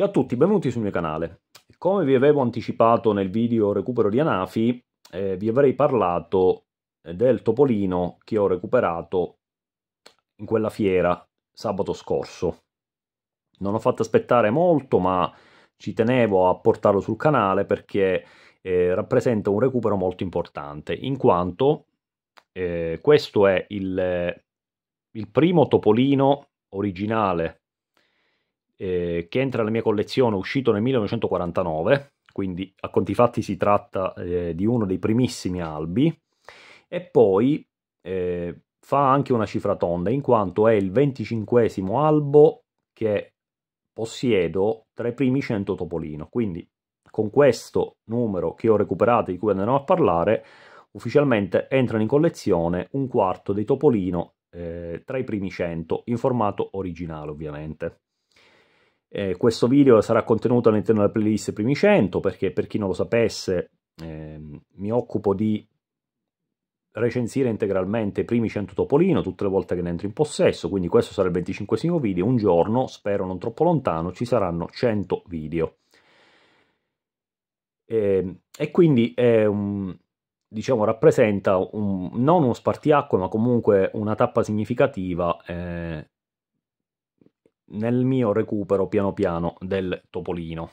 Ciao a tutti, benvenuti sul mio canale. Come vi avevo anticipato nel video recupero di Anafi, eh, vi avrei parlato del topolino che ho recuperato in quella fiera sabato scorso. Non ho fatto aspettare molto, ma ci tenevo a portarlo sul canale perché eh, rappresenta un recupero molto importante, in quanto eh, questo è il, il primo topolino originale eh, che entra nella mia collezione, uscito nel 1949, quindi a conti fatti si tratta eh, di uno dei primissimi albi, e poi eh, fa anche una cifra tonda, in quanto è il 25 albo che possiedo tra i primi 100 Topolino, quindi con questo numero che ho recuperato, di cui andremo a parlare, ufficialmente entrano in collezione un quarto dei Topolino eh, tra i primi 100, in formato originale ovviamente. Eh, questo video sarà contenuto all'interno della playlist Primi 100 perché per chi non lo sapesse eh, mi occupo di recensire integralmente i primi 100 Topolino tutte le volte che ne entro in possesso, quindi questo sarà il 25 video, un giorno, spero non troppo lontano, ci saranno 100 video. E, ehm, e quindi un, diciamo, rappresenta un, non uno spartiacque, ma comunque una tappa significativa eh, nel mio recupero piano piano del topolino.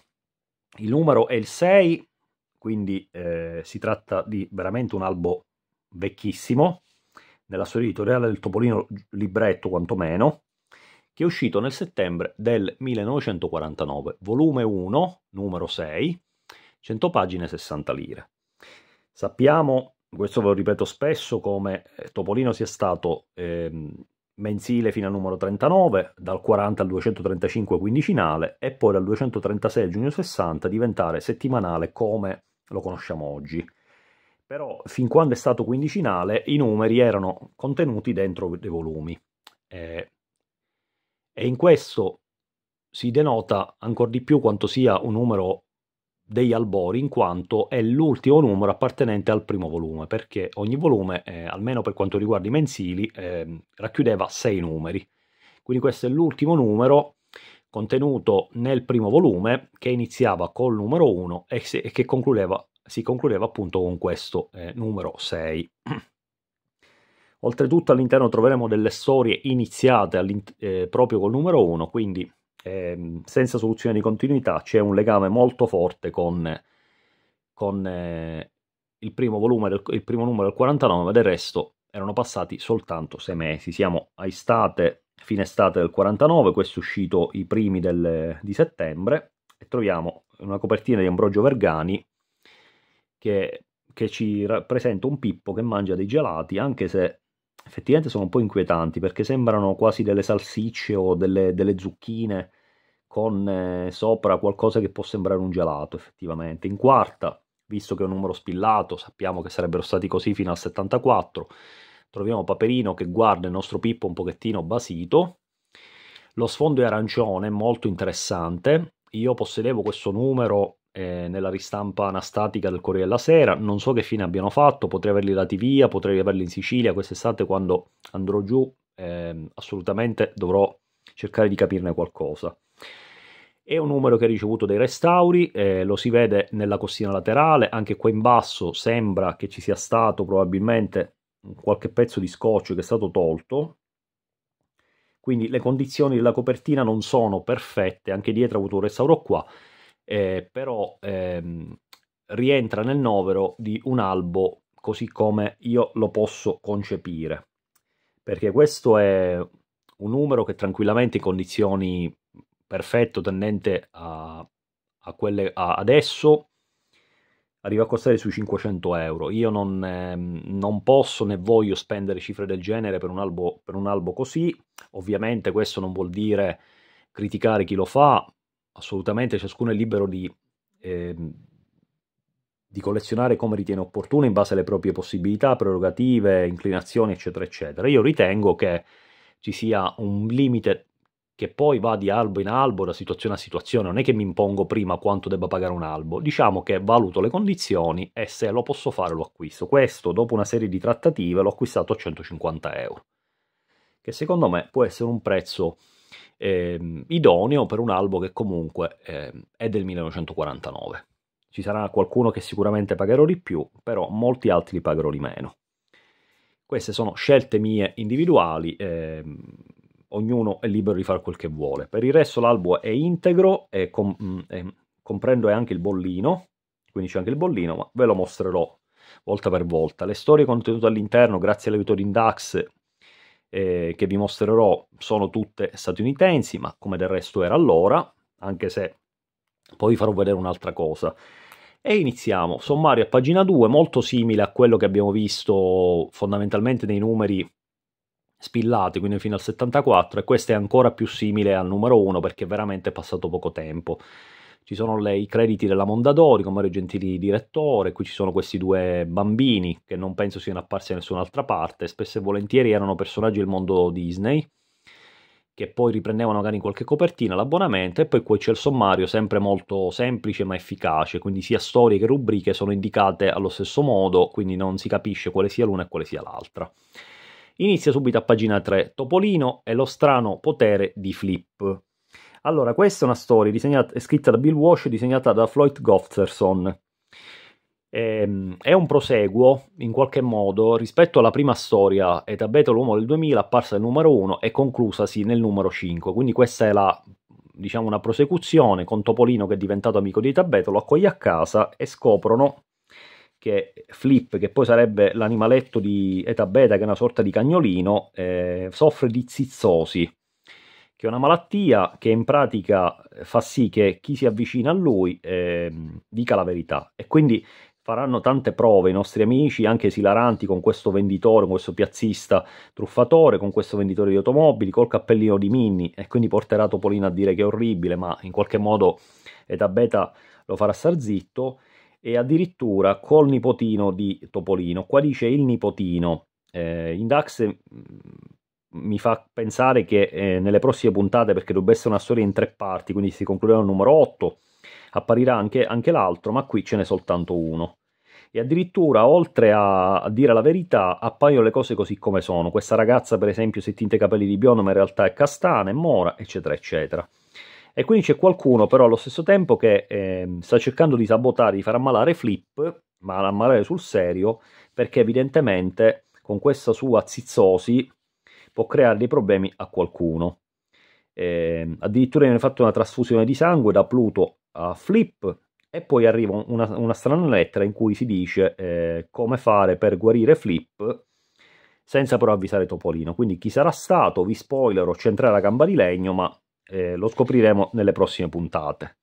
Il numero è il 6, quindi eh, si tratta di veramente un albo vecchissimo, nella sua editoriale del Topolino Libretto quantomeno, che è uscito nel settembre del 1949, volume 1, numero 6, 100 pagine, 60 lire. Sappiamo, questo ve lo ripeto spesso, come eh, Topolino sia stato... Ehm, mensile fino al numero 39, dal 40 al 235 quindicinale e poi dal 236 al giugno 60 diventare settimanale come lo conosciamo oggi. Però fin quando è stato quindicinale i numeri erano contenuti dentro dei volumi eh, e in questo si denota ancora di più quanto sia un numero degli albori in quanto è l'ultimo numero appartenente al primo volume perché ogni volume, eh, almeno per quanto riguarda i mensili, eh, racchiudeva sei numeri. Quindi questo è l'ultimo numero contenuto nel primo volume che iniziava col numero 1 e, si, e che concludeva, si concludeva appunto con questo eh, numero 6. Oltretutto all'interno troveremo delle storie iniziate eh, proprio col numero 1, quindi eh, senza soluzione di continuità c'è un legame molto forte con, con eh, il, primo volume del, il primo numero del 49, ma del resto erano passati soltanto sei mesi. Siamo a estate, fine estate del 49, questo è uscito i primi del, di settembre, e troviamo una copertina di Ambrogio Vergani che, che ci presenta un Pippo che mangia dei gelati, anche se effettivamente sono un po' inquietanti perché sembrano quasi delle salsicce o delle, delle zucchine con eh, sopra qualcosa che può sembrare un gelato effettivamente. In quarta, visto che è un numero spillato, sappiamo che sarebbero stati così fino al 74, troviamo Paperino che guarda il nostro Pippo un pochettino basito. Lo sfondo è arancione, molto interessante. Io possedevo questo numero eh, nella ristampa anastatica del Corriere della Sera. Non so che fine abbiano fatto, potrei averli dati via, potrei averli in Sicilia quest'estate quando andrò giù. Eh, assolutamente dovrò cercare di capirne qualcosa. È un numero che ha ricevuto dei restauri, eh, lo si vede nella costina laterale, anche qua in basso sembra che ci sia stato probabilmente qualche pezzo di scotch che è stato tolto, quindi le condizioni della copertina non sono perfette, anche dietro ha avuto un restauro qua, eh, però ehm, rientra nel novero di un albo così come io lo posso concepire, perché questo è un numero che tranquillamente in condizioni perfetto tendente a, a quelle a adesso arriva a costare sui 500 euro. Io non, ehm, non, posso né voglio spendere cifre del genere per un, albo, per un albo così. Ovviamente questo non vuol dire criticare chi lo fa, assolutamente ciascuno è libero di, eh, di, collezionare come ritiene opportuno in base alle proprie possibilità, prerogative, inclinazioni, eccetera, eccetera. Io ritengo che ci sia un limite che poi va di albo in albo, da situazione a situazione, non è che mi impongo prima quanto debba pagare un albo, diciamo che valuto le condizioni e se lo posso fare lo acquisto. Questo, dopo una serie di trattative, l'ho acquistato a 150 euro, che secondo me può essere un prezzo eh, idoneo per un albo che comunque eh, è del 1949. Ci sarà qualcuno che sicuramente pagherò di più, però molti altri li pagherò di meno. Queste sono scelte mie individuali, eh, ognuno è libero di fare quel che vuole. Per il resto l'albo è integro e com mm, comprendo anche il bollino, quindi c'è anche il bollino, ma ve lo mostrerò volta per volta. Le storie contenute all'interno, grazie all'aiuto di Indax, eh, che vi mostrerò sono tutte statunitensi, ma come del resto era allora, anche se poi vi farò vedere un'altra cosa. E iniziamo. Sommario a pagina 2, molto simile a quello che abbiamo visto fondamentalmente nei numeri spillati, quindi fino al 74, e questo è ancora più simile al numero 1 perché veramente è passato poco tempo ci sono le, i crediti della Mondadori con Mario Gentili direttore, qui ci sono questi due bambini che non penso siano apparsi da nessun'altra parte, spesso e volentieri erano personaggi del mondo Disney, che poi riprendevano magari in qualche copertina l'abbonamento e poi qui c'è il sommario sempre molto semplice ma efficace, quindi sia storie che rubriche sono indicate allo stesso modo, quindi non si capisce quale sia l'una e quale sia l'altra. Inizia subito a pagina 3, Topolino e lo strano potere di Flip allora, questa è una storia disegnata, scritta da Bill Walsh e disegnata da Floyd Gofterson. Ehm, è un proseguo, in qualche modo, rispetto alla prima storia, Età Beta l'uomo del 2000, apparsa nel numero 1 e conclusasi nel numero 5. Quindi questa è la, diciamo, una prosecuzione con Topolino che è diventato amico di Tabeta, lo accoglie a casa e scoprono che Flip, che poi sarebbe l'animaletto di Etabeta, che è una sorta di cagnolino, eh, soffre di zizzosi che è una malattia che in pratica fa sì che chi si avvicina a lui eh, dica la verità e quindi faranno tante prove i nostri amici, anche esilaranti, con questo venditore, con questo piazzista truffatore, con questo venditore di automobili, col cappellino di Minnie e quindi porterà Topolino a dire che è orribile, ma in qualche modo Eta Beta lo farà star zitto e addirittura col nipotino di Topolino. Qua dice il nipotino. Eh, in Dax mm, mi fa pensare che eh, nelle prossime puntate, perché dovrebbe essere una storia in tre parti, quindi si concluderà il numero 8, apparirà anche, anche l'altro, ma qui ce n'è soltanto uno. E addirittura, oltre a, dire la verità, appaiono le cose così come sono. Questa ragazza, per esempio, si tinta i capelli di biondo, ma in realtà è castana, è mora, eccetera, eccetera. E quindi c'è qualcuno, però, allo stesso tempo, che eh, sta cercando di sabotare, di far ammalare Flip, ma ammalare sul serio, perché evidentemente con questa sua zizzosi può creare dei problemi a qualcuno. Eh, addirittura viene fatta una trasfusione di sangue da Pluto a Flip e poi arriva una, una strana lettera in cui si dice eh, come fare per guarire Flip senza però avvisare Topolino. Quindi chi sarà stato, vi spoilerò, c'entrerà la gamba di legno, ma eh, lo scopriremo nelle prossime puntate.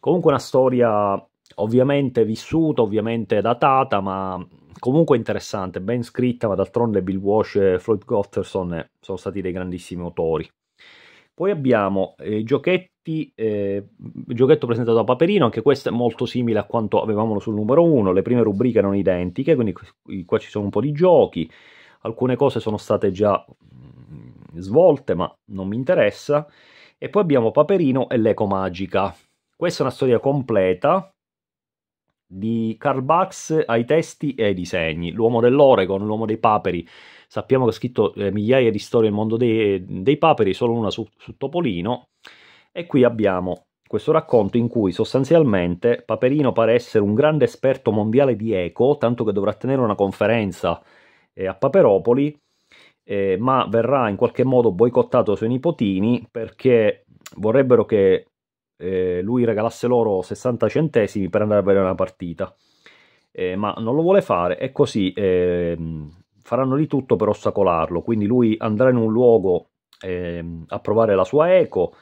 Comunque una storia ovviamente vissuta, ovviamente datata, ma comunque interessante, ben scritta, ma d'altronde Bill Walsh e Floyd Gotherson eh, sono stati dei grandissimi autori. Poi abbiamo eh, giochetti, eh, giochetto presentato da Paperino, anche questo è molto simile a quanto avevamo sul numero 1, le prime rubriche erano identiche, quindi qua ci sono un po' di giochi, alcune cose sono state già mm, svolte, ma non mi interessa. E poi abbiamo Paperino e l'Eco Magica. Questa è una storia completa, di Karl Bax ai testi e ai disegni, l'uomo dell'Oregon, l'uomo dei paperi, sappiamo che ha scritto eh, migliaia di storie del mondo dei, dei paperi, solo una su, su, Topolino, e qui abbiamo questo racconto in cui sostanzialmente Paperino pare essere un grande esperto mondiale di eco, tanto che dovrà tenere una conferenza eh, a Paperopoli, eh, ma verrà in qualche modo boicottato dai suoi nipotini perché vorrebbero che eh, lui regalasse loro 60 centesimi per andare a vedere una partita, eh, ma non lo vuole fare e così eh, faranno di tutto per ostacolarlo, quindi lui andrà in un luogo ehm, a provare la sua eco,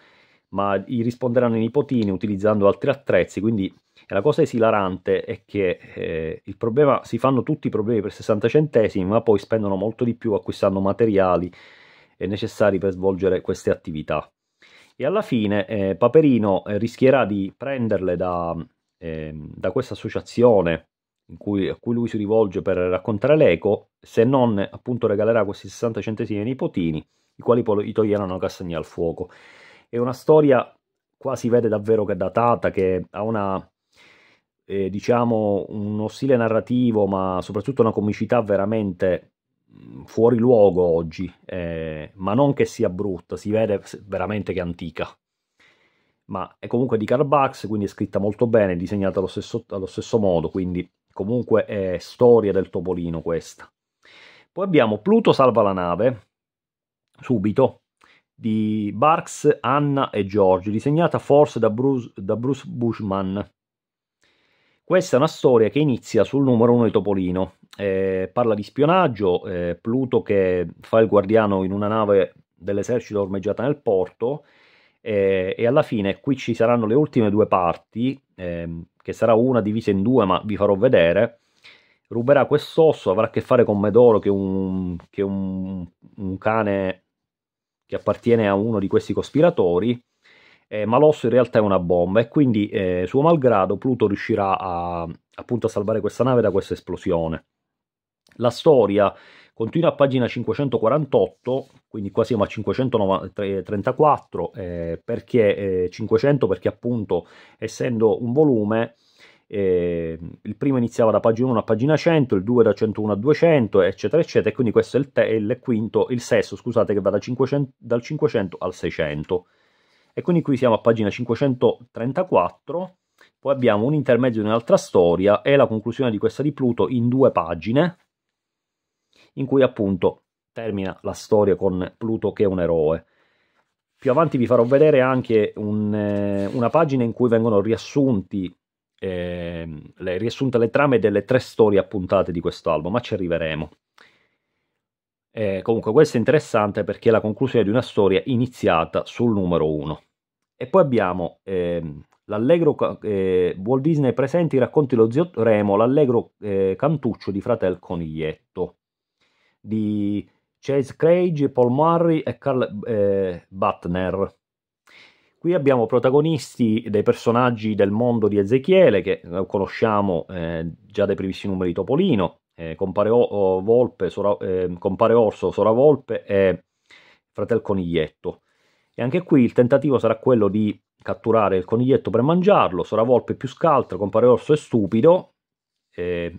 ma gli risponderanno i nipotini utilizzando altri attrezzi, quindi la cosa esilarante è che eh, il problema, si fanno tutti i problemi per 60 centesimi, ma poi spendono molto di più acquistando materiali necessari per svolgere queste attività. E alla fine eh, Paperino eh, rischierà di prenderle da, ehm, da questa associazione cui, a cui lui si rivolge per raccontare l'eco, se non appunto regalerà questi 60 centesimi ai nipotini, i quali poi gli toglieranno castagne al fuoco. È una storia, qua si vede davvero che è datata, che ha una, eh, diciamo, uno stile narrativo, ma soprattutto una comicità veramente Mm, fuori luogo oggi, eh, ma non che sia brutta, si vede veramente che è antica. Ma è comunque di Carbax, quindi è scritta molto bene, disegnata allo stesso, allo stesso modo, quindi comunque è storia del topolino questa. Poi abbiamo Pluto salva la nave, subito, di Barks, Anna e George, disegnata forse da Bruce, da Bruce Bushman, questa è una storia che inizia sul numero uno di Topolino, eh, parla di spionaggio, eh, Pluto che fa il guardiano in una nave dell'esercito ormeggiata nel porto eh, e alla fine qui ci saranno le ultime due parti, ehm, che sarà una divisa in due ma vi farò vedere, ruberà quest'osso, avrà a che fare con Medoro che è un, che è un, un cane che appartiene a uno di questi cospiratori eh, l'osso in realtà è una bomba e quindi eh, suo malgrado Pluto riuscirà a, appunto a salvare questa nave da questa esplosione. La storia continua a pagina 548, quindi qua siamo a 534, eh, perché eh, 500 perché appunto essendo un volume eh, il primo iniziava da pagina 1 a pagina 100, il 2 da 101 a 200, eccetera, eccetera, e quindi questo è il, te- il quinto, il sesto, scusate, che va da 500, dal 500 al 600. E quindi qui siamo a pagina 534, poi abbiamo un intermezzo di un'altra storia e la conclusione di questa di Pluto in due pagine, in cui appunto termina la storia con Pluto che è un eroe. Più avanti vi farò vedere anche un, eh, una pagina in cui vengono riassunti, eh, le, riassunte le trame delle tre storie appuntate di questo album, ma ci arriveremo. Eh, comunque questo è interessante perché è la conclusione di una storia iniziata sul numero 1. E poi abbiamo ehm, l'allegro eh, Walt Disney presenti i racconti dello zio Remo, l'allegro eh, cantuccio di Fratel Coniglietto, di Chase Craig, Paul Murray e Carl eh, Butner. Qui abbiamo protagonisti dei personaggi del mondo di Ezechiele che eh, conosciamo eh, già dai primissimi numeri di Topolino, eh, compare, o- Volpe, Sora, eh, compare Orso, Sora Volpe e Fratel Coniglietto. E anche qui il tentativo sarà quello di catturare il coniglietto per mangiarlo, Sora Volpe è più scaltro, compare Orso è stupido, eh,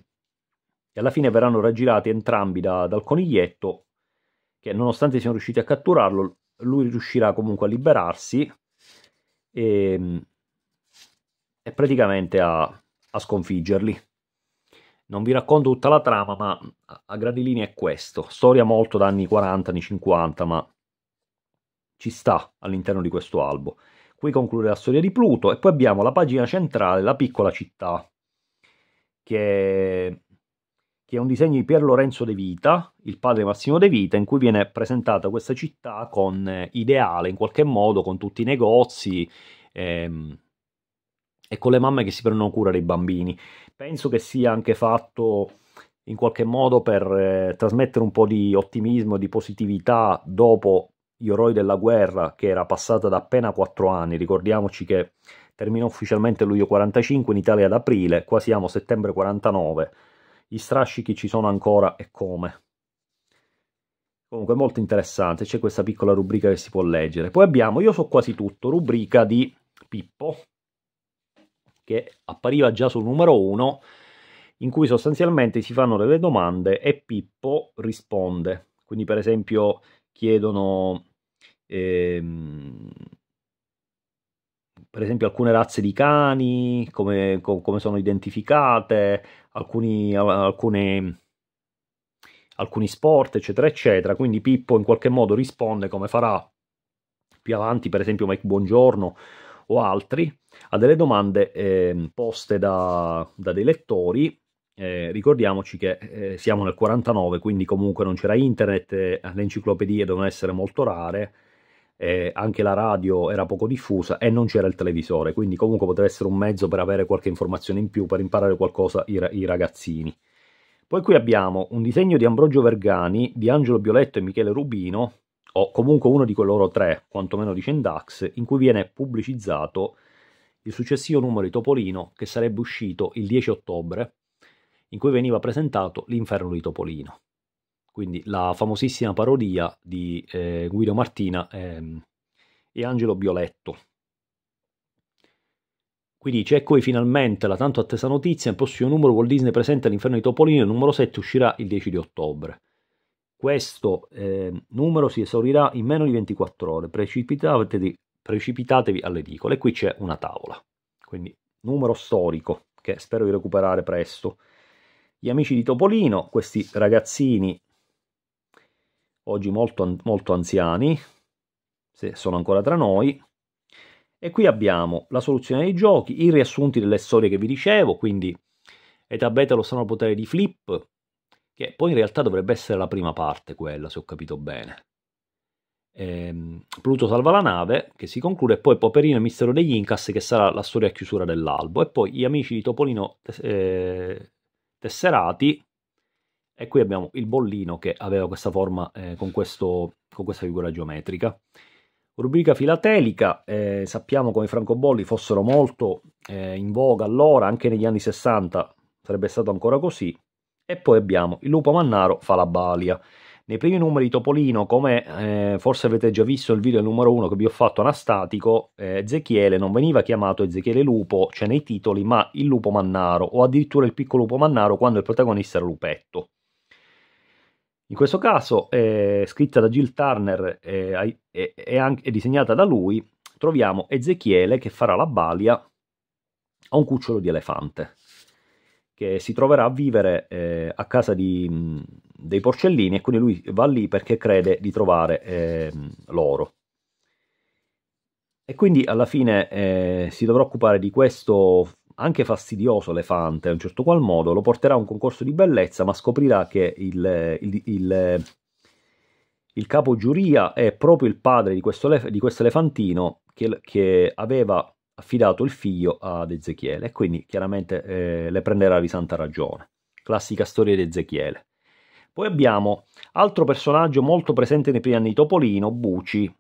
e alla fine verranno raggirati entrambi da, dal coniglietto, che nonostante siano riusciti a catturarlo, lui riuscirà comunque a liberarsi e, ehm, e praticamente a, a sconfiggerli. Non vi racconto tutta la trama, ma a grandi linee è questo. Storia molto da anni 40, anni 50, ma ci sta all'interno di questo albo. Qui conclude la storia di Pluto e poi abbiamo la pagina centrale, la piccola città, che, che è un disegno di Pier Lorenzo De Vita, il padre Massimo De Vita, in cui viene presentata questa città con eh, ideale, in qualche modo, con tutti i negozi ehm, e con le mamme che si prendono cura dei bambini. Penso che sia anche fatto in qualche modo per eh, trasmettere un po' di ottimismo, di positività dopo gli oroi della guerra che era passata da appena 4 anni. Ricordiamoci che terminò ufficialmente luglio 45 in Italia ad aprile, qua siamo settembre 49. Gli strascichi ci sono ancora e come. Comunque molto interessante, c'è questa piccola rubrica che si può leggere. Poi abbiamo Io so quasi tutto, rubrica di Pippo, che appariva già sul numero 1, in cui sostanzialmente si fanno delle domande e Pippo risponde. Quindi per esempio chiedono... Ehm, per esempio alcune razze di cani, come, come sono identificate, alcuni, alcune, alcuni, sport, eccetera, eccetera. Quindi Pippo in qualche modo risponde come farà più avanti, per esempio Mike Buongiorno o altri a delle domande eh, poste da, da, dei lettori. Eh, ricordiamoci che eh, siamo nel 49, quindi comunque non c'era internet, eh, le enciclopedie devono essere molto rare, eh, anche la radio era poco diffusa e non c'era il televisore, quindi comunque poteva essere un mezzo per avere qualche informazione in più, per imparare qualcosa i, i ragazzini. Poi qui abbiamo un disegno di Ambrogio Vergani, di Angelo Violetto e Michele Rubino, o comunque uno di quei loro tre, quantomeno di Cendax, in cui viene pubblicizzato il successivo numero di Topolino che sarebbe uscito il 10 ottobre, in cui veniva presentato l'inferno di Topolino. Quindi la famosissima parodia di eh, Guido Martina eh, e Angelo Bioletto. Qui dice, ecco finalmente la tanto attesa notizia, il prossimo numero Walt Disney presenta l'inferno di Topolino, il numero 7 uscirà il 10 di ottobre. Questo eh, numero si esaurirà in meno di 24 ore, precipitatevi precipitatevi alle edicole. qui c'è una tavola, quindi numero storico che spero di recuperare presto. Gli amici di Topolino, questi ragazzini oggi molto, molto anziani, se sono ancora tra noi. E qui abbiamo la soluzione dei giochi, i riassunti delle storie che vi dicevo, quindi Eta Beta lo strano potere di Flip, che poi in realtà dovrebbe essere la prima parte quella, se ho capito bene. Ehm, Pluto salva la nave, che si conclude, e poi Poperino e il mistero degli Incas, che sarà la storia a chiusura dell'albo, e poi gli amici di Topolino eh, tesserati, e qui abbiamo il bollino che aveva questa forma eh, con, questo, con, questa figura geometrica. Rubrica filatelica, eh, sappiamo come i francobolli fossero molto eh, in voga allora, anche negli anni 60 sarebbe stato ancora così, e poi abbiamo il lupo mannaro fa la balia. Nei primi numeri di Topolino, come eh, forse avete già visto il video numero 1 che vi ho fatto anastatico, eh, Ezechiele non veniva chiamato Ezechiele Lupo, cioè nei titoli, ma il Lupo Mannaro, o addirittura il piccolo Lupo Mannaro quando il protagonista era Lupetto. In questo caso, eh, scritta da Jill Turner eh, e eh, disegnata da lui, troviamo Ezechiele che farà la balia a un cucciolo di elefante che si troverà a vivere eh, a casa di, mm, dei porcellini e quindi lui va lì perché crede di trovare eh, l'oro. E quindi alla fine eh, si dovrà occupare di questo anche fastidioso elefante, in un certo qual modo, lo porterà a un concorso di bellezza, ma scoprirà che il, il, il, il capo giuria è proprio il padre di questo, di questo elefantino che, che aveva affidato il figlio ad Ezechiele e quindi chiaramente eh, le prenderà di santa ragione. Classica storia di Ezechiele. Poi abbiamo altro personaggio molto presente nei primi anni di Topolino, Buci,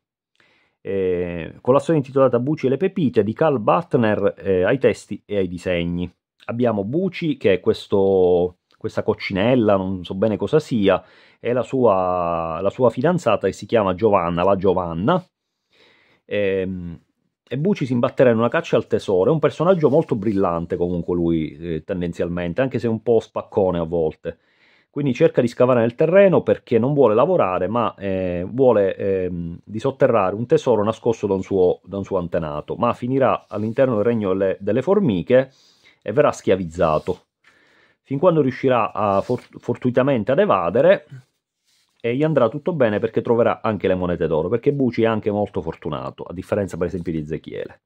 eh, con la storia intitolata Buci e le pepite di Carl Butner eh, ai testi e ai disegni. Abbiamo Buci che è questo, questa coccinella, non so bene cosa sia, e la sua, la sua fidanzata che si chiama Giovanna, la Giovanna. Ehm, e Bucci si imbatterà in una caccia al tesoro. È un personaggio molto brillante comunque lui eh, tendenzialmente, anche se un po' spaccone a volte. Quindi cerca di scavare nel terreno perché non vuole lavorare, ma eh, vuole eh, disotterrare un tesoro nascosto da un, suo, da un, suo, antenato, ma finirà all'interno del regno delle, delle formiche e verrà schiavizzato. Fin quando riuscirà a, for, fortuitamente ad evadere, e gli andrà tutto bene perché troverà anche le monete d'oro, perché Buci è anche molto fortunato, a differenza per esempio di Ezechiele.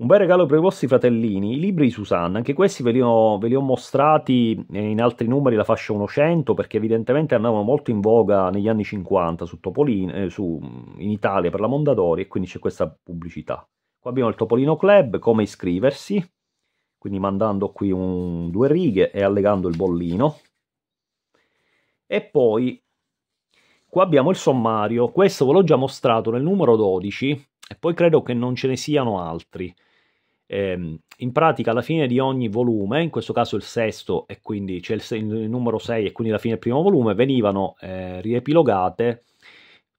Un bel regalo per i vostri fratellini, i libri di Susanna, anche questi ve li ho, ve li ho mostrati eh, in altri numeri, la fascia 100, perché evidentemente andavano molto in voga negli anni 50 su Topolino, eh, su, in Italia per la Mondadori e quindi c'è questa pubblicità. Qua abbiamo il Topolino Club, come iscriversi, quindi mandando qui un, due righe e allegando il bollino. E poi, qua abbiamo il sommario, questo ve l'ho già mostrato nel numero 12 e poi credo che non ce ne siano altri. Eh, in pratica alla fine di ogni volume, in questo caso il sesto e quindi c'è il, il, numero 6 e quindi la fine del primo volume, venivano eh, riepilogate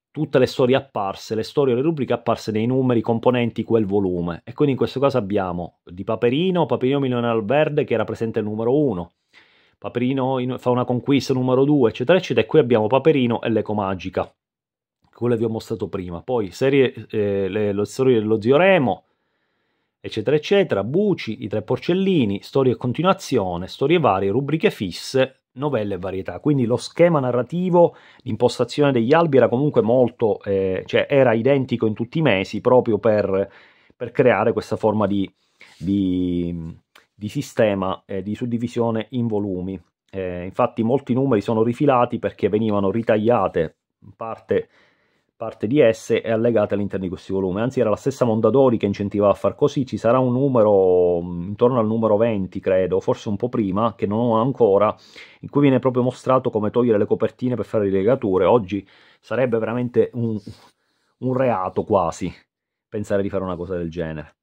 tutte le storie apparse, le storie, le rubriche apparse nei numeri componenti quel volume. E quindi in questo caso abbiamo di Paperino, Paperino Milionario al Verde che era presente il numero 1, Paperino in, fa una conquista numero 2, eccetera, eccetera. E qui abbiamo Paperino e l'Eco Magica, quella vi ho mostrato prima. Poi serie, eh, le, le storie dello zio Remo, eccetera, eccetera. Buci, i tre porcellini, storie a continuazione, storie varie, rubriche fisse, novelle e varietà. Quindi lo schema narrativo, l'impostazione degli albi era comunque molto, eh, cioè era identico in tutti i mesi proprio per, per creare questa forma di, di di sistema eh, di suddivisione in volumi. Eh, infatti molti numeri sono rifilati perché venivano ritagliate parte, parte di esse e allegate all'interno di questi volumi. Anzi era la stessa Mondadori che incentivava a far così, ci sarà un numero mm, intorno al numero 20 credo, forse un po' prima, che non ho ancora, in cui viene proprio mostrato come togliere le copertine per fare le legature. Oggi sarebbe veramente un, un reato quasi pensare di fare una cosa del genere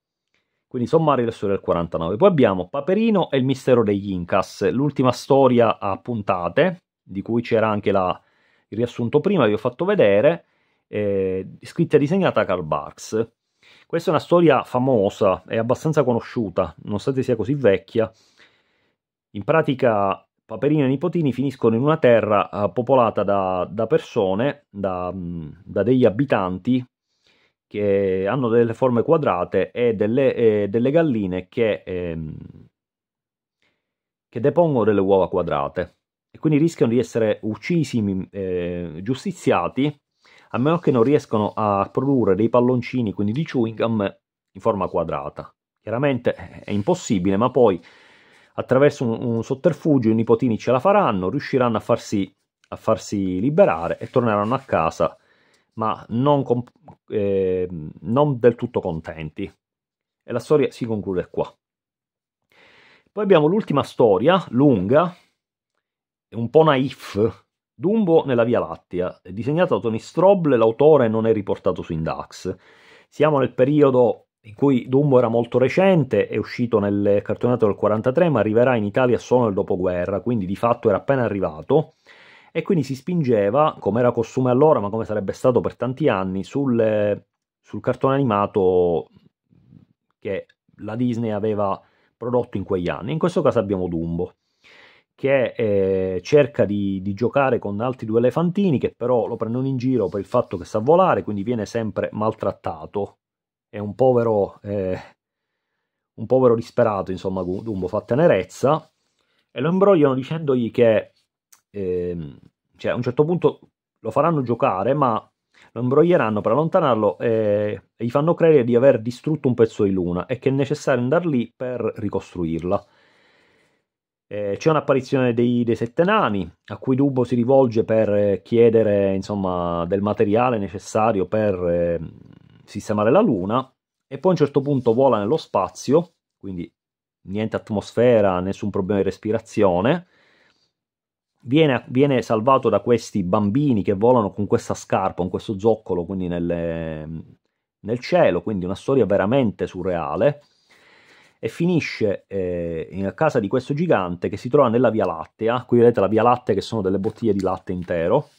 quindi sommari le storie del 49. Poi abbiamo Paperino e il mistero degli Incas, l'ultima storia a puntate, di cui c'era anche la, il riassunto prima, vi ho fatto vedere, eh, scritta e disegnata da Karl Barks. Questa è una storia famosa, e abbastanza conosciuta, nonostante sia così vecchia. In pratica Paperino e Nipotini finiscono in una terra eh, popolata da, da persone, da, da degli abitanti che hanno delle forme quadrate e delle, eh, delle galline che, ehm, che, depongono delle uova quadrate e quindi rischiano di essere uccisi, mm, eh, giustiziati, a meno che non riescano a produrre dei palloncini, quindi di chewing gum, in forma quadrata. Chiaramente eh, è impossibile, ma poi attraverso un, un sotterfugio i nipotini ce la faranno, riusciranno a farsi, a farsi liberare e torneranno a casa ma non, eh, non del tutto contenti. E la storia si conclude qua. Poi abbiamo l'ultima storia, lunga, un po' naif, Dumbo nella Via Lattea, disegnato da Tony Stroble, l'autore non è riportato su Indax. Siamo nel periodo in cui Dumbo era molto recente, è uscito nel cartonato del 43, ma arriverà in Italia solo nel dopoguerra, quindi di fatto era appena arrivato e quindi si spingeva, come era costume allora, ma come sarebbe stato per tanti anni, sul, sul cartone animato che la Disney aveva prodotto in quegli anni. In questo caso abbiamo Dumbo che eh, cerca di, di, giocare con altri due elefantini che però lo prendono in giro per il fatto che sa volare, quindi viene sempre maltrattato. È un povero, eh, un povero disperato, insomma, Dumbo fa tenerezza e lo imbrogliano dicendogli che eh, cioè a un certo punto lo faranno giocare, ma lo imbroglieranno per allontanarlo eh, e gli fanno credere di aver distrutto un pezzo di luna e che è necessario andare lì per ricostruirla. Eh, c'è un'apparizione dei, dei, sette nani a cui Dubbo si rivolge per eh, chiedere insomma, del materiale necessario per eh, sistemare la luna e poi a un certo punto vola nello spazio, quindi niente atmosfera, nessun problema di respirazione Viene, viene, salvato da questi bambini che volano con questa scarpa, con questo zoccolo, quindi nelle, nel cielo, quindi una storia veramente surreale, e finisce eh, in casa di questo gigante che si trova nella Via Lattea, qui vedete la Via Lattea che sono delle bottiglie di latte intero,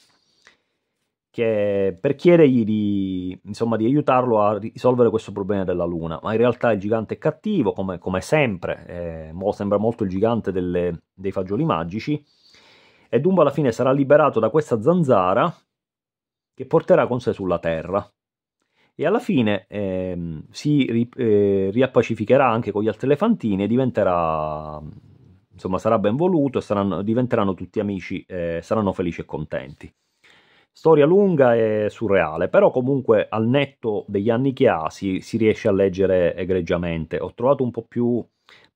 che, per chiedergli di, insomma, di, aiutarlo a risolvere questo problema della Luna, ma in realtà il gigante è cattivo, come, come sempre, eh, sembra molto il gigante delle, dei fagioli magici, e Dumbo alla fine sarà liberato da questa zanzara che porterà con sé sulla Terra. E alla fine eh, si ri, eh, riappacificherà anche con gli altri elefantini e diventerà, insomma, sarà ben voluto e saranno, diventeranno tutti amici e eh, saranno felici e contenti. Storia lunga e surreale, però comunque al netto degli anni che ha si, si riesce a leggere egregiamente. Ho trovato un po' più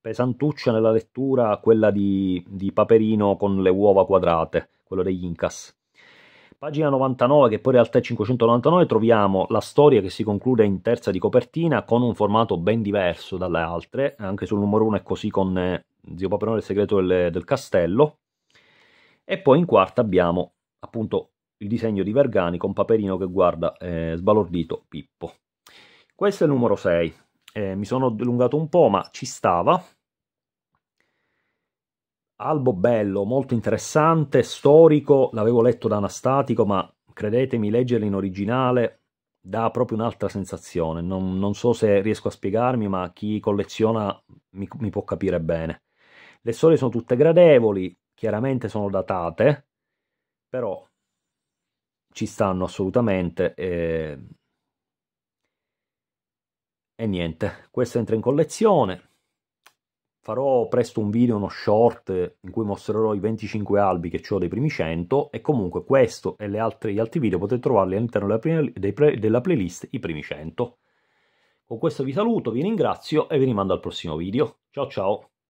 pesantuccia nella lettura quella di, di Paperino con le uova quadrate, quello degli Incas. Pagina 99, che poi in realtà è 599, troviamo la storia che si conclude in terza di copertina con un formato ben diverso dalle altre, anche sul numero 1 è così con eh, Zio Paperone e il segreto del, del castello. E poi in quarta abbiamo appunto il disegno di Vergani con Paperino che guarda eh, sbalordito Pippo. Questo è il numero 6. Eh, mi sono dilungato un po', ma ci stava. Albo bello, molto interessante, storico, l'avevo letto da Anastatico, ma credetemi, leggerlo in originale dà proprio un'altra sensazione. Non, non, so se riesco a spiegarmi, ma chi colleziona mi, mi può capire bene. Le storie sono tutte gradevoli, chiaramente sono datate, però ci stanno assolutamente. Eh e niente, questo entra in collezione. Farò presto un video, uno short, in cui mostrerò i 25 albi che ho dei primi 100 e comunque questo e altre, gli altri video potete trovarli all'interno della, della playlist i primi 100. Con questo vi saluto, vi ringrazio e vi rimando al prossimo video. Ciao ciao!